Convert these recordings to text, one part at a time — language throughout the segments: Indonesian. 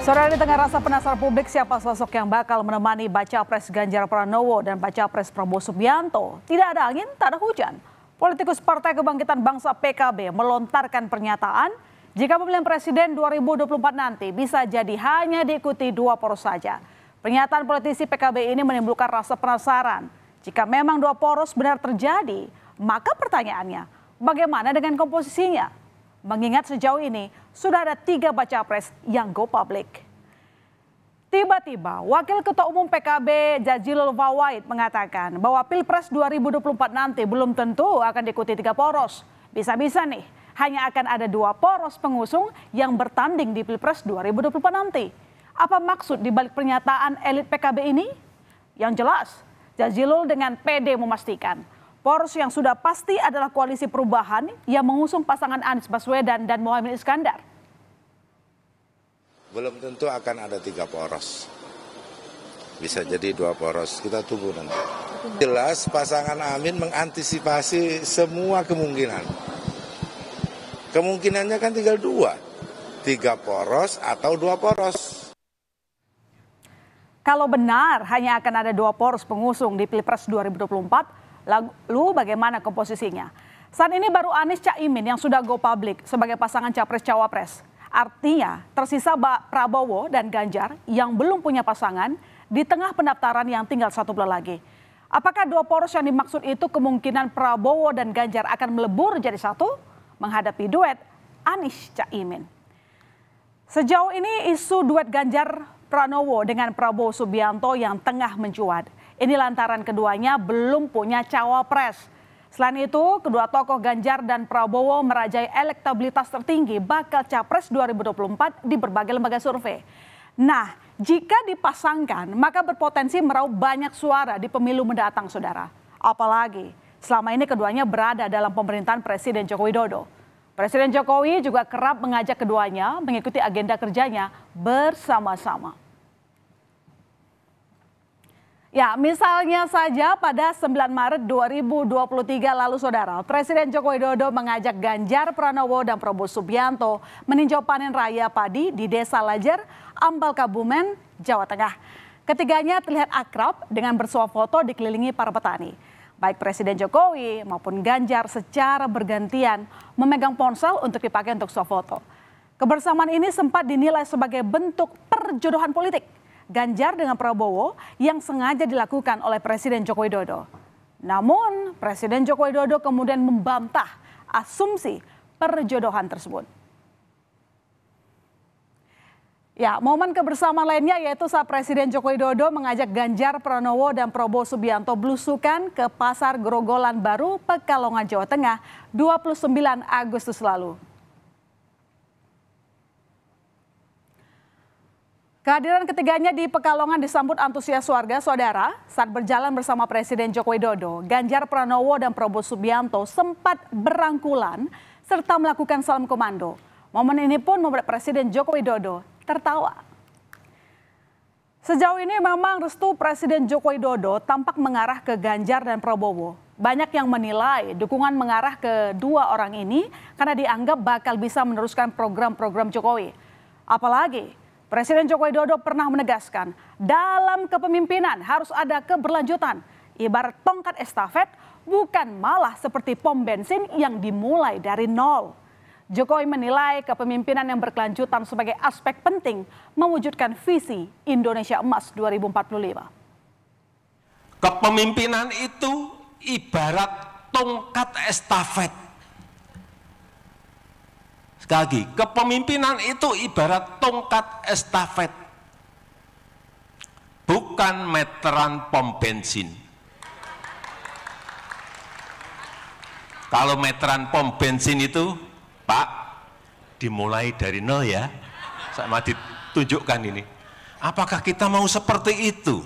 Saudara di tengah rasa penasaran publik siapa sosok yang bakal menemani baca pres Ganjar Pranowo dan baca pres Prabowo Subianto. Tidak ada angin, tak ada hujan. Politikus Partai Kebangkitan Bangsa PKB melontarkan pernyataan jika pemilihan presiden 2024 nanti bisa jadi hanya diikuti dua poros saja. Pernyataan politisi PKB ini menimbulkan rasa penasaran. Jika memang dua poros benar terjadi, maka pertanyaannya, bagaimana dengan komposisinya? Mengingat sejauh ini sudah ada tiga baca pres yang go public. Tiba-tiba Wakil Ketua Umum PKB Jazilul Fawait mengatakan bahwa Pilpres 2024 nanti belum tentu akan diikuti tiga poros. Bisa-bisa nih, hanya akan ada dua poros pengusung yang bertanding di Pilpres 2024 nanti. Apa maksud dibalik pernyataan elit PKB ini? Yang jelas, Jazilul dengan PD memastikan Poros yang sudah pasti adalah koalisi perubahan yang mengusung pasangan Anies Baswedan dan Mohaimin Iskandar. Belum tentu akan ada tiga poros. Bisa jadi dua poros. Kita tunggu nanti. Jelas pasangan Amin mengantisipasi semua kemungkinan. Kemungkinannya kan tinggal dua. Tiga poros atau dua poros. Kalau benar hanya akan ada dua poros pengusung di Pilpres 2024, Lalu bagaimana komposisinya? Saat ini baru Anies Caimin yang sudah go public sebagai pasangan capres-cawapres. Artinya tersisa Pak Prabowo dan Ganjar yang belum punya pasangan di tengah pendaftaran yang tinggal satu bulan lagi. Apakah dua poros yang dimaksud itu kemungkinan Prabowo dan Ganjar akan melebur jadi satu menghadapi duet Anies Caimin? Sejauh ini isu duet Ganjar Pranowo dengan Prabowo Subianto yang tengah mencuat. Ini lantaran keduanya belum punya cawapres. Selain itu, kedua tokoh Ganjar dan Prabowo merajai elektabilitas tertinggi bakal capres 2024 di berbagai lembaga survei. Nah, jika dipasangkan, maka berpotensi meraup banyak suara di pemilu mendatang, saudara. Apalagi selama ini keduanya berada dalam pemerintahan Presiden Joko Widodo. Presiden Jokowi juga kerap mengajak keduanya mengikuti agenda kerjanya bersama-sama. Ya, misalnya saja pada 9 Maret 2023 lalu Saudara, Presiden Joko Widodo mengajak Ganjar Pranowo dan Prabowo Subianto meninjau panen raya padi di Desa Lajar, Ambal Kabumen, Jawa Tengah. Ketiganya terlihat akrab dengan bersuah foto dikelilingi para petani. Baik Presiden Jokowi maupun Ganjar secara bergantian memegang ponsel untuk dipakai untuk suah foto. Kebersamaan ini sempat dinilai sebagai bentuk perjodohan politik Ganjar dengan Prabowo yang sengaja dilakukan oleh Presiden Joko Widodo. Namun, Presiden Joko Widodo kemudian membantah asumsi perjodohan tersebut. Ya, momen kebersamaan lainnya yaitu saat Presiden Joko Widodo mengajak Ganjar Pranowo dan Prabowo Subianto belusukan ke Pasar Grogolan Baru, Pekalongan, Jawa Tengah 29 Agustus lalu. Kehadiran ketiganya di Pekalongan disambut antusias warga, saudara. Saat berjalan bersama Presiden Joko Widodo, Ganjar Pranowo dan Prabowo Subianto sempat berangkulan serta melakukan salam komando. Momen ini pun membuat Presiden Joko Widodo tertawa. Sejauh ini memang restu Presiden Joko Widodo tampak mengarah ke Ganjar dan Prabowo. Banyak yang menilai dukungan mengarah ke dua orang ini karena dianggap bakal bisa meneruskan program-program Jokowi. Apalagi Presiden Joko Widodo pernah menegaskan, dalam kepemimpinan harus ada keberlanjutan. Ibarat tongkat estafet, bukan malah seperti pom bensin yang dimulai dari nol. Jokowi menilai kepemimpinan yang berkelanjutan sebagai aspek penting mewujudkan visi Indonesia Emas 2045. Kepemimpinan itu ibarat tongkat estafet Sekali lagi, kepemimpinan itu ibarat tongkat estafet. Bukan meteran pom bensin. Kalau meteran pom bensin itu, Pak, dimulai dari nol ya. Saya Sama ditunjukkan ini. Apakah kita mau seperti itu?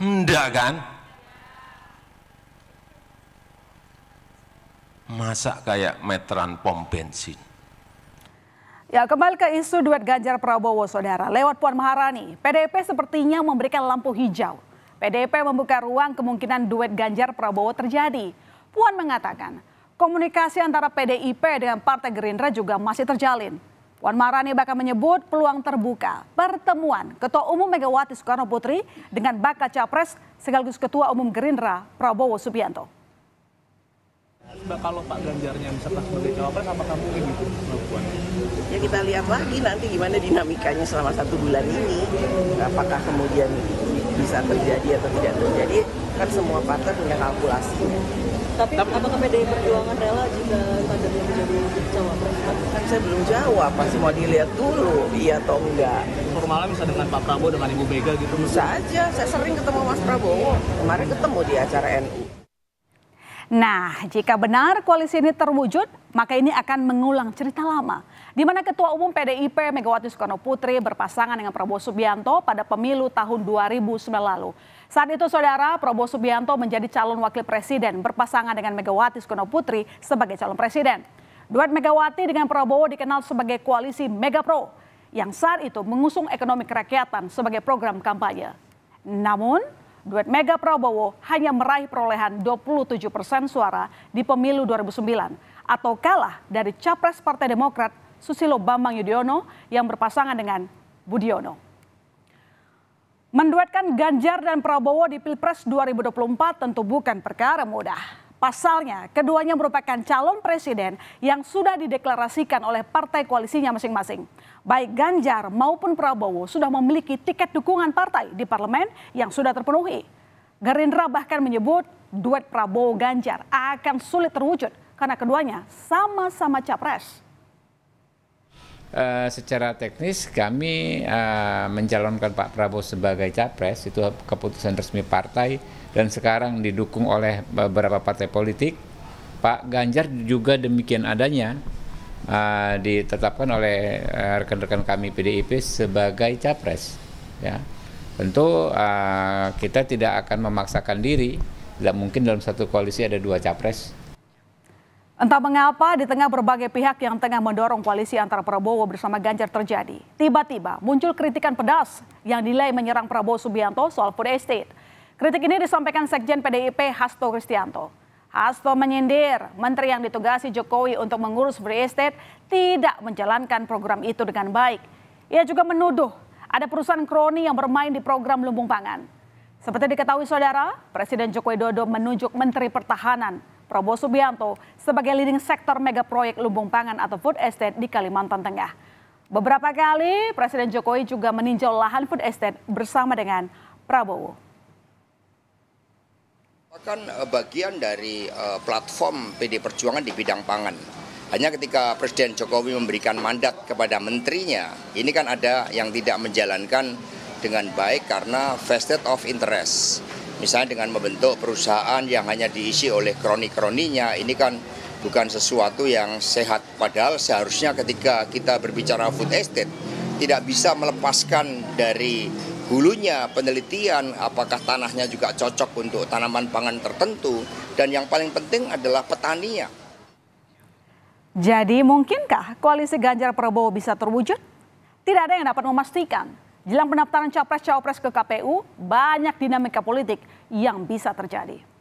Enggak kan? Masa kayak meteran pom bensin. Ya, kembali ke isu duet Ganjar Prabowo, Saudara. Lewat Puan Maharani, PDIP sepertinya memberikan lampu hijau. PDIP membuka ruang kemungkinan duet Ganjar Prabowo terjadi. Puan mengatakan, komunikasi antara PDIP dengan Partai Gerindra juga masih terjalin. Puan Maharani bahkan menyebut peluang terbuka pertemuan Ketua Umum Megawati Soekarno Putri dengan bakal capres sekaligus Ketua Umum Gerindra Prabowo Subianto kalau Pak Ganjarnya misalnya sebagai cawapres apakah mungkin gitu melakukan? Ya kita lihat lagi nanti gimana dinamikanya selama satu bulan ini. Apakah kemudian bisa terjadi atau tidak terjadi kan semua partai punya kalkulasi. Tapi, Tapi apakah PDI Perjuangan rela jika kadernya menjadi cawapres? Kan saya belum jawab, pasti mau dilihat dulu, iya atau enggak. Formalnya bisa dengan Pak Prabowo, dengan Ibu Mega gitu? Bisa aja, saya sering ketemu Mas Prabowo, kemarin ketemu di acara NU. Nah, jika benar koalisi ini terwujud, maka ini akan mengulang cerita lama di mana Ketua Umum PDIP Megawati Soekarno Putri berpasangan dengan Prabowo Subianto pada pemilu tahun 2009 lalu. Saat itu saudara Prabowo Subianto menjadi calon wakil presiden berpasangan dengan Megawati Soekarno Putri sebagai calon presiden. Duet Megawati dengan Prabowo dikenal sebagai koalisi Megapro yang saat itu mengusung ekonomi kerakyatan sebagai program kampanye. Namun, duet Mega Prabowo hanya meraih perolehan 27 persen suara di pemilu 2009 atau kalah dari capres Partai Demokrat Susilo Bambang Yudhoyono yang berpasangan dengan Budiono. Menduetkan Ganjar dan Prabowo di Pilpres 2024 tentu bukan perkara mudah. Pasalnya, keduanya merupakan calon presiden yang sudah dideklarasikan oleh partai koalisinya masing-masing. Baik Ganjar maupun Prabowo sudah memiliki tiket dukungan partai di parlemen yang sudah terpenuhi. Gerindra bahkan menyebut duet Prabowo Ganjar akan sulit terwujud karena keduanya sama-sama capres. Eh, secara teknis kami uh, mencalonkan Pak Prabowo sebagai capres itu keputusan resmi partai dan sekarang didukung oleh beberapa partai politik. Pak Ganjar juga demikian adanya uh, ditetapkan oleh rekan-rekan kami PDIP sebagai capres. Ya, tentu uh, kita tidak akan memaksakan diri. Tidak mungkin dalam satu koalisi ada dua capres Entah mengapa di tengah berbagai pihak yang tengah mendorong koalisi antara Prabowo bersama Ganjar terjadi, tiba-tiba muncul kritikan pedas yang dinilai menyerang Prabowo Subianto soal food estate. Kritik ini disampaikan Sekjen PDIP Hasto Kristianto. Hasto menyindir menteri yang ditugasi Jokowi untuk mengurus food estate tidak menjalankan program itu dengan baik. Ia juga menuduh ada perusahaan kroni yang bermain di program lumbung pangan. Seperti diketahui saudara, Presiden Joko Widodo menunjuk Menteri Pertahanan Prabowo Subianto sebagai leading sektor proyek lumbung pangan atau food estate di Kalimantan Tengah. Beberapa kali Presiden Jokowi juga meninjau lahan food estate bersama dengan Prabowo merupakan eh, bagian dari eh, platform PD Perjuangan di bidang pangan. Hanya ketika Presiden Jokowi memberikan mandat kepada menterinya, ini kan ada yang tidak menjalankan dengan baik karena vested of interest. Misalnya dengan membentuk perusahaan yang hanya diisi oleh kroni-kroninya, ini kan bukan sesuatu yang sehat. Padahal seharusnya ketika kita berbicara food estate, tidak bisa melepaskan dari hulunya penelitian apakah tanahnya juga cocok untuk tanaman pangan tertentu dan yang paling penting adalah petaninya. Jadi mungkinkah koalisi Ganjar Prabowo bisa terwujud? Tidak ada yang dapat memastikan, Jelang pendaftaran capres-cawapres ke KPU, banyak dinamika politik yang bisa terjadi.